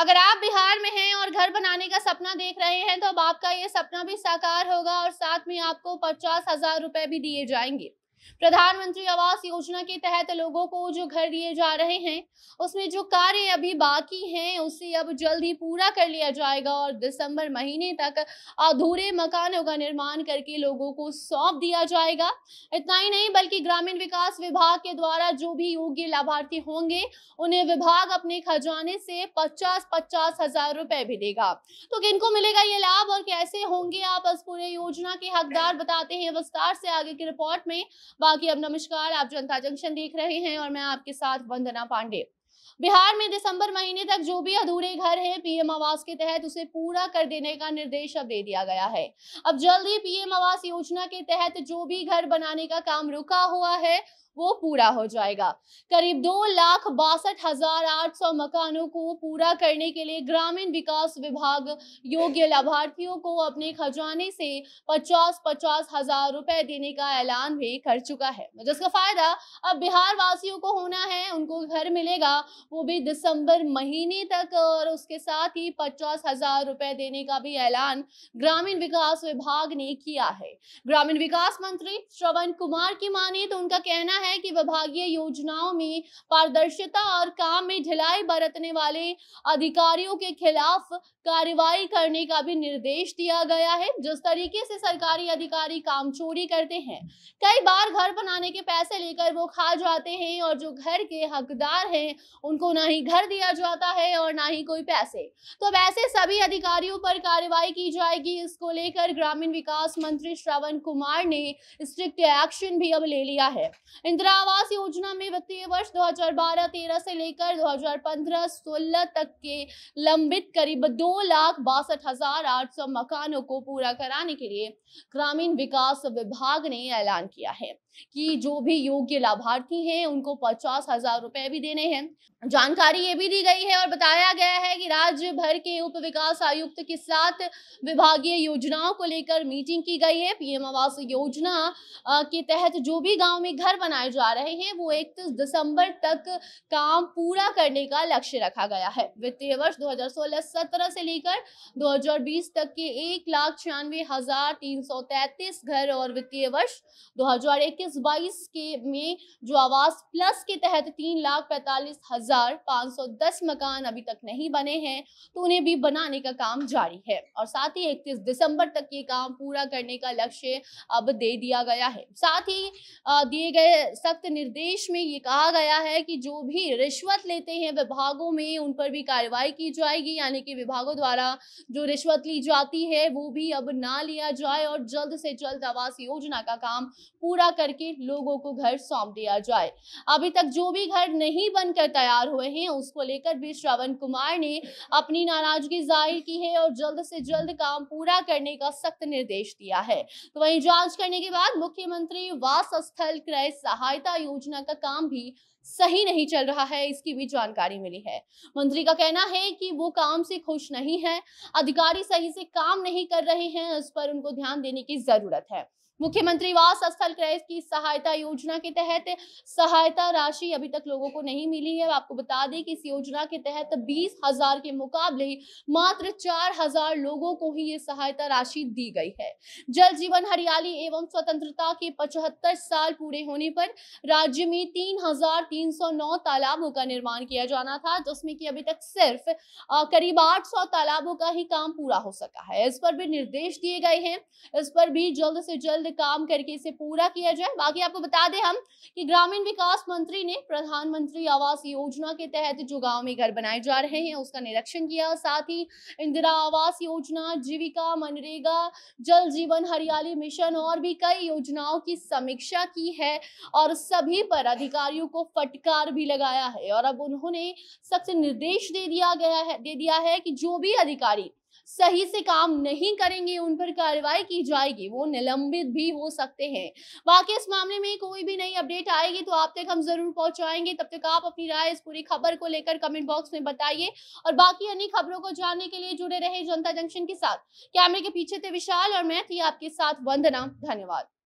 अगर आप बिहार में हैं और घर बनाने का सपना देख रहे हैं तो अब आपका ये सपना भी साकार होगा और साथ में आपको पचास हजार रुपए भी दिए जाएंगे प्रधानमंत्री आवास योजना के तहत लोगों को जो घर दिए जा रहे हैं उसमें जो कार्य अभी बाकी हैं उसे अब जल्द ही पूरा कर लिया जाएगा और दिसंबर महीने तक अधूरे मकानों का निर्माण करके लोगों को सौंप दिया जाएगा इतना ही नहीं बल्कि ग्रामीण विकास विभाग के द्वारा जो भी योग्य लाभार्थी होंगे उन्हें विभाग अपने खजाने से पचास पचास हजार रुपए भी देगा तो किनको मिलेगा ये लाभ और कैसे होंगे आप इस पूरे योजना के हकदार बताते हैं विस्तार से आगे की रिपोर्ट में बाकी अब नमस्कार आप जनता जंक्शन देख रहे हैं और मैं आपके साथ वंदना पांडे बिहार में दिसंबर महीने तक जो भी अधूरे घर है पीएम आवास के तहत उसे पूरा कर देने का निर्देश अब दे दिया गया है अब जल्द ही पीएम आवास योजना के तहत जो भी घर बनाने का काम रुका हुआ है वो पूरा हो जाएगा करीब दो लाख बासठ हजार आठ सौ मकानों को पूरा करने के लिए ग्रामीण विकास विभाग योग्य लाभार्थियों को अपने खजाने से पचास पचास हजार रुपए देने का ऐलान भी कर चुका है तो जिसका फायदा अब बिहार वासियों को होना है उनको घर मिलेगा वो भी दिसंबर महीने तक और उसके साथ ही पचास हजार रुपए देने का भी ऐलान ग्रामीण विकास विभाग ने किया है ग्रामीण विकास मंत्री श्रवण कुमार की माने तो उनका कहना है है कि विभागीय योजनाओं में पारदर्शिता और काम में ढिलाई बरतने वाले अधिकारियों के खिलाफ कार्रवाई करने का भी निर्देश दिया गया है जिस तरीके से सरकारी अधिकारी काम चोरी करते हैं कई बार घर बनाने के पैसे लेकर वो खा जाते हैं और जो घर के हकदार हैं उनको ना ही घर दिया जाता है और ना ही कोई पैसे तो वैसे सभी अधिकारियों पर कार्रवाई की जाएगी इसको लेकर ग्रामीण विकास मंत्री श्रवण कुमार ने स्ट्रिक्ट एक्शन भी अब ले लिया है इन इंदिरा आवास योजना में वित्तीय वर्ष 2012-13 से लेकर 2015-16 तक के लंबित करीब दो लाख बासठ हजार आठ सौ मकानों को पूरा कराने के लिए ग्रामीण विकास विभाग ने ऐलान किया है कि जो भी योग्य लाभार्थी हैं उनको पचास हजार रुपए भी देने हैं जानकारी ये भी दी गई है और बताया गया है कि राज्य भर के उप विकास आयुक्त के साथ विभागीय योजनाओं को लेकर मीटिंग की गई है पीएम आवास योजना के तहत जो भी गाँव में घर बना बनाए जा रहे हैं वो इकतीस दिसंबर तक काम पूरा करने का लक्ष्य रखा गया है वित्तीय वर्ष दो हजार से लेकर 2020 तक के एक लाख छियानवे हजार तीन सौ तैतीस घर और वित्तीय वर्ष दो हजार इक्कीस बाईस के में जो आवास प्लस के तहत तीन लाख पैंतालीस हजार पाँच सौ दस मकान अभी तक नहीं बने हैं तो उन्हें भी बनाने का काम जारी है और साथ ही इकतीस दिसंबर तक ये काम पूरा करने का लक्ष्य अब दे दिया गया है साथ ही दिए गए सख्त निर्देश में ये कहा गया है कि जो भी रिश्वत लेते हैं विभागों में उन पर भी कार्रवाई की जाएगी यानी कि विभागों द्वारा जो रिश्वत ली जाती है वो भी अब ना लिया जाए और जल्द से जल्द आवास योजना का काम पूरा करके लोगों को घर सौंप दिया जाए अभी तक जो भी घर नहीं बनकर तैयार हुए हैं उसको लेकर भी श्रवण कुमार ने अपनी नाराजगी जाहिर की है और जल्द से जल्द काम पूरा करने का सख्त निर्देश दिया है तो वहीं जांच करने के बाद मुख्यमंत्री वास स्थल क्रय सहायता योजना का काम भी सही नहीं चल रहा है इसकी भी जानकारी मिली है मंत्री का कहना है कि वो काम से खुश नहीं है अधिकारी सही से काम नहीं कर रहे हैं इस पर उनको ध्यान देने की जरूरत है मुख्यमंत्री वास स्थल क्रय की सहायता योजना के तहत सहायता राशि अभी तक लोगों को नहीं मिली है आपको बता दें कि इस योजना के तहत बीस हजार के मुकाबले मात्र चार हजार लोगों को ही ये सहायता राशि दी गई है जल जीवन हरियाली एवं स्वतंत्रता के पचहत्तर साल पूरे होने पर राज्य में तीन हजार तीन सौ नौ तालाबों का निर्माण किया जाना था जिसमें कि अभी तक सिर्फ करीब आठ सौ तालाबों का ही काम पूरा हो सका है इस पर भी निर्देश दिए गए हैं इस पर भी जल्द से जल्द जल्द काम करके इसे पूरा किया जाए बाकी आपको बता दें हम कि ग्रामीण विकास मंत्री ने प्रधानमंत्री आवास योजना के तहत जो गांव में घर बनाए जा रहे हैं उसका निरीक्षण किया साथ ही इंदिरा आवास योजना जीविका मनरेगा जल जीवन हरियाली मिशन और भी कई योजनाओं की समीक्षा की है और सभी पर अधिकारियों को फटकार भी लगाया है और अब उन्होंने सख्त निर्देश दे दिया गया है दे दिया है कि जो भी अधिकारी सही से काम नहीं करेंगे उन पर कार्रवाई की जाएगी वो निलंबित भी हो सकते हैं बाकी इस मामले में कोई भी नई अपडेट आएगी तो आप तक हम जरूर पहुंचाएंगे तब तक आप अपनी राय इस पूरी खबर को लेकर कमेंट बॉक्स में बताइए और बाकी अन्य खबरों को जानने के लिए जुड़े रहे जनता जंक्शन के साथ कैमरे के पीछे थे विशाल और मैं थी आपके साथ वंदना धन्यवाद